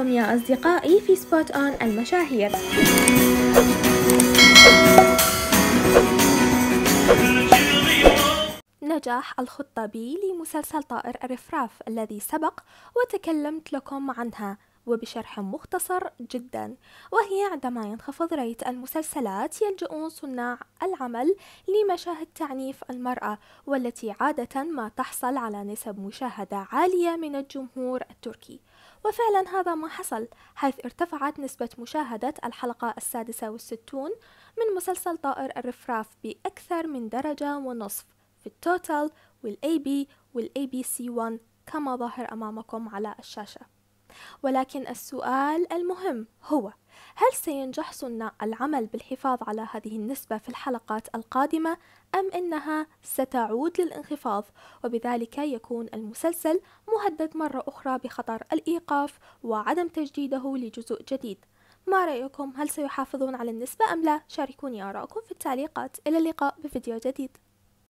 بكم يا أصدقائي في سبوت أون المشاهير نجاح بي لمسلسل طائر الرفراف الذي سبق وتكلمت لكم عنها وبشرح مختصر جدا وهي عندما ينخفض ريت المسلسلات يلجؤون صناع العمل لمشاهد تعنيف المرأة والتي عادة ما تحصل على نسب مشاهدة عالية من الجمهور التركي وفعلا هذا ما حصل حيث ارتفعت نسبة مشاهدة الحلقة السادسة والستون من مسلسل طائر الرفراف بأكثر من درجة ونصف في التوتال والاي بي والاي بي سي 1 كما ظاهر أمامكم على الشاشة ولكن السؤال المهم هو هل سينجح صناع العمل بالحفاظ على هذه النسبة في الحلقات القادمة أم إنها ستعود للانخفاض وبذلك يكون المسلسل مهدد مرة أخرى بخطر الإيقاف وعدم تجديده لجزء جديد ما رأيكم هل سيحافظون على النسبة أم لا؟ شاركوني آراءكم في التعليقات إلى اللقاء بفيديو جديد